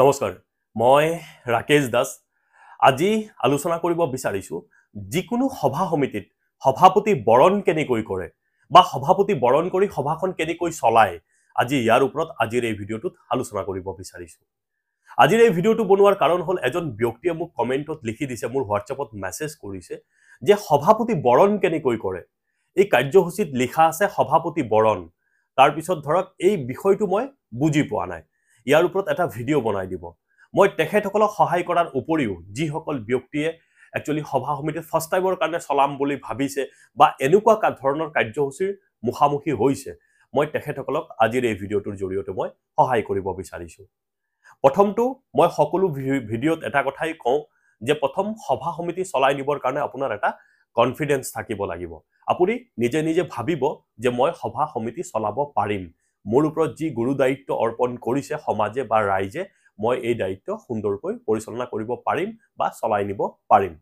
নমস্কাৰ মই ৰাকেশ দাস আজি আলোচনা কৰিব বিচাৰিছোঁ যিকোনো সভা সমিতিত সভাপতি বৰণ কেনেকৈ কৰে বা সভাপতি বৰণ কৰি সভাখন কেনেকৈ চলায় আজি ইয়াৰ ওপৰত আজিৰ এই ভিডিঅ'টোত আলোচনা কৰিব বিচাৰিছোঁ আজিৰ এই ভিডিঅ'টো বনোৱাৰ কাৰণ হ'ল এজন ব্যক্তিয়ে মোক কমেণ্টত লিখি দিছে মোৰ হোৱাটছএপত মেছেজ কৰিছে যে সভাপতি বৰণ কেনেকৈ কৰে এই কাৰ্যসূচীত লিখা আছে সভাপতি বৰণ তাৰপিছত ধৰক এই বিষয়টো মই বুজি পোৱা নাই ইয়াৰ ওপৰত এটা ভিডিঅ' বনাই দিব মই তেখেতসকলক সহায় কৰাৰ উপৰিও যিসকল ব্যক্তিয়ে একচুৱেলি সভা সমিতি ফাৰ্ষ্ট টাইমৰ কাৰণে চলাম বুলি ভাবিছে বা এনেকুৱা ধৰণৰ কাৰ্যসূচীৰ মুখামুখি হৈছে মই তেখেতসকলক আজিৰ এই ভিডিঅ'টোৰ জৰিয়তে মই সহায় কৰিব বিচাৰিছোঁ প্ৰথমটো মই সকলো ভিডিঅ'ত এটা কথাই কওঁ যে প্ৰথম সভা সমিতি চলাই নিবৰ কাৰণে আপোনাৰ এটা কনফিডেঞ্চ থাকিব লাগিব আপুনি নিজে নিজে ভাবিব যে মই সভা সমিতি চলাব পাৰিম মোৰ ওপৰত যি গুৰু দায়িত্ব অৰ্পণ কৰিছে সমাজে বা ৰাইজে মই এই দায়িত্ব সুন্দৰকৈ পৰিচালনা কৰিব পাৰিম বা চলাই নিব পাৰিম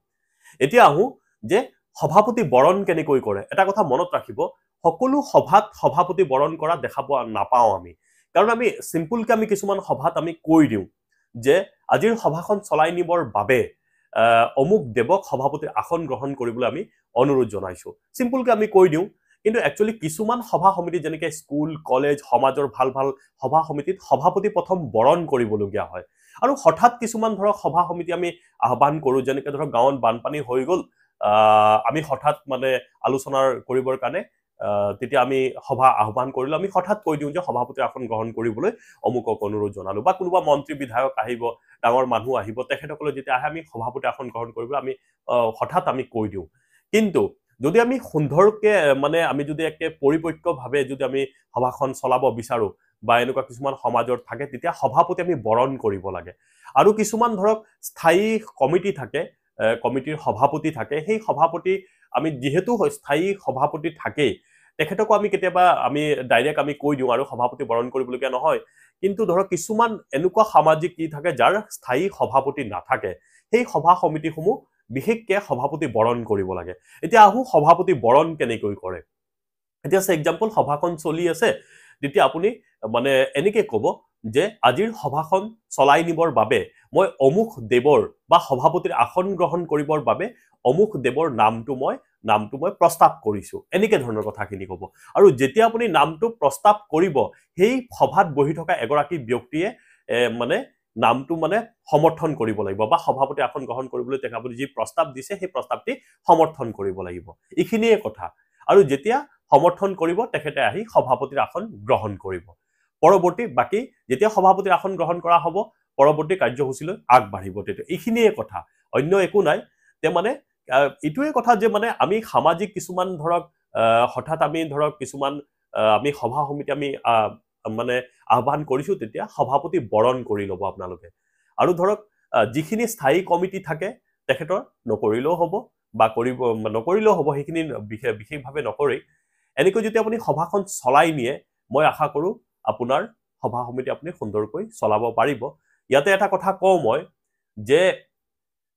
এতিয়া আহোঁ যে সভাপতি বৰণ কেনেকৈ কৰে এটা কথা মনত ৰাখিব সকলো সভাত সভাপতি বৰণ কৰা দেখা পোৱা নাপাওঁ আমি কাৰণ আমি চিম্পুলকৈ আমি কিছুমান সভাত আমি কৈ দিওঁ যে আজিৰ সভাখন চলাই নিবৰ বাবে অমুক দেৱক সভাপতিৰ আসন গ্ৰহণ কৰিবলৈ আমি অনুৰোধ জনাইছোঁ চিম্পুলকৈ আমি কৈ দিওঁ কিন্তু একচুৱেলি কিছুমান সভা সমিতি যেনেকে স্কুল কলেজ সমাজৰ ভাল ভাল সভা সমিতিত সভাপতি প্ৰথম বৰণ কৰিবলগীয়া হয় আৰু হঠাৎ কিছুমান ধৰক সভা সমিতি আমি আহ্বান কৰোঁ যেনেকে ধৰক গাঁৱত বানপানী হৈ গ'ল আমি হঠাৎ মানে আলোচনা কৰিবৰ কাৰণে তেতিয়া আমি সভা আহ্বান কৰিলোঁ আমি হঠাৎ কৈ দিওঁ যে সভাপতি আসন গ্ৰহণ কৰিবলৈ অমুকক অনুৰোধ জনালোঁ বা কোনোবা মন্ত্ৰী বিধায়ক আহিব ডাঙৰ মানুহ আহিব তেখেতসকলে যেতিয়া আহে আমি সভাপতি আসন গ্ৰহণ কৰিবলৈ আমি হঠাৎ আমি কৈ দিওঁ কিন্তু যদি আমি সুন্দৰকে মানে আমি যদি একে পৰিপক্কভাৱে যদি আমি সভাখন চলাব বিচাৰোঁ বা এনেকুৱা কিছুমান সমাজৰ থাকে তেতিয়া সভাপতি আমি বৰণ কৰিব লাগে আৰু কিছুমান ধৰক স্থায়ী কমিটি থাকে কমিটিৰ সভাপতি থাকে সেই সভাপতি আমি যিহেতু স্থায়ী সভাপতি থাকেই তেখেতকো আমি কেতিয়াবা আমি ডাইৰেক্ট আমি কৈ দিওঁ আৰু সভাপতি বৰণ কৰিবলগীয়া নহয় কিন্তু ধৰক কিছুমান এনেকুৱা সামাজিক কি থাকে যাৰ স্থায়ী সভাপতি নাথাকে সেই সভা সমিতিসমূহ বিশেষকে সভাপতি বৰণ কৰিব লাগে এতিয়া আহো সভাপতি বৰণ কেনেকৈ কৰে এতিয়া এক্সাম্পল সভাখন চলি আছে তেতিয়া আপুনি মানে এনেকে ক'ব যে আজিৰ সভাখন চলাই নিবৰ বাবে মই অমুখ দেৱৰ বা সভাপতিৰ আসন গ্ৰহণ কৰিবৰ বাবে অমুখ দেৱৰ নামটো মই নামটো মই প্ৰস্তাৱ কৰিছোঁ এনেকে ধৰণৰ কথাখিনি ক'ব আৰু যেতিয়া আপুনি নামটো প্ৰস্তাৱ কৰিব সেই সভাত বহি থকা এগৰাকী ব্যক্তিয়ে মানে নামটো মানে সমৰ্থন কৰিব লাগিব বা সভাপতি আসন গ্ৰহণ কৰিবলৈ তেখেতে যি প্ৰস্তাৱ দিছে সেই প্ৰস্তাৱটি সমৰ্থন কৰিব লাগিব এইখিনিয়ে কথা আৰু যেতিয়া সমৰ্থন কৰিব তেখেতে আহি সভাপতিৰ আসন গ্ৰহণ কৰিব পৰৱৰ্তী বাকী যেতিয়া সভাপতিৰ আসন গ্ৰহণ কৰা হ'ব পৰৱৰ্তী কাৰ্যসূচীলৈ আগবাঢ়িব তেতিয়া এইখিনিয়ে কথা অন্য একো নাই তেওঁ মানে এইটোৱে কথা যে মানে আমি সামাজিক কিছুমান ধৰক হঠাৎ আমি ধৰক কিছুমান আমি সভা সমিতি আমি মানে আহ্বান কৰিছোঁ তেতিয়া সভাপতি বৰণ কৰি ল'ব আপোনালোকে আৰু ধৰক যিখিনি স্থায়ী কমিটি থাকে তেখেতৰ নকৰিলেও হ'ব বা কৰিব নকৰিলেও হ'ব সেইখিনি বিশেষ বিশেষভাৱে নকৰি এনেকৈ যদি আপুনি সভাখন চলাই নিয়ে মই আশা কৰোঁ আপোনাৰ সভা সমিতি আপুনি সুন্দৰকৈ চলাব পাৰিব ইয়াতে এটা কথা কওঁ মই যে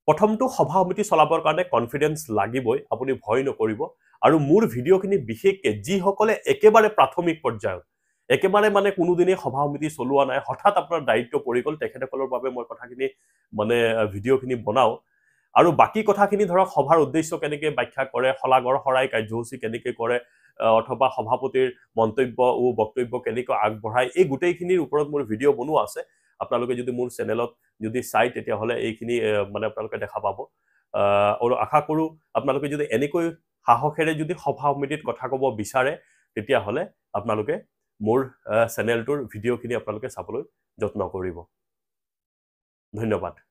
প্ৰথমটো সভা সমিতি চলাবৰ কাৰণে কনফিডেঞ্চ লাগিবই আপুনি ভয় নকৰিব আৰু মোৰ ভিডিঅ'খিনি বিশেষকৈ যিসকলে একেবাৰে প্ৰাথমিক পৰ্যায়ত একেবাৰে মানে কোনোদিনেই সভা সমিতি চলোৱা নাই হঠাৎ আপোনাৰ দায়িত্ব পৰি গ'ল তেখেতসকলৰ বাবে মই কথাখিনি মানে ভিডিঅ'খিনি বনাওঁ আৰু বাকী কথাখিনি ধৰক সভাৰ উদ্দেশ্য কেনেকৈ ব্যাখ্যা কৰে শলাগৰ শৰাই কাৰ্যসূচী কেনেকৈ কৰে অথবা সভাপতিৰ মন্তব্য ও বক্তব্য কেনেকৈ আগবঢ়ায় এই গোটেইখিনিৰ ওপৰত মোৰ ভিডিঅ' বনোৱা আছে আপোনালোকে যদি মোৰ চেনেলত যদি চাই তেতিয়াহ'লে এইখিনি মানে আপোনালোকে দেখা পাব আৰু আশা কৰোঁ আপোনালোকে যদি এনেকৈ সাহসেৰে যদি সভা সমিতিত কথা ক'ব বিচাৰে তেতিয়াহ'লে আপোনালোকে মোৰ চেনেলটোৰ ভিডিঅ'খিনি আপোনালোকে চাবলৈ যত্ন কৰিব ধন্যবাদ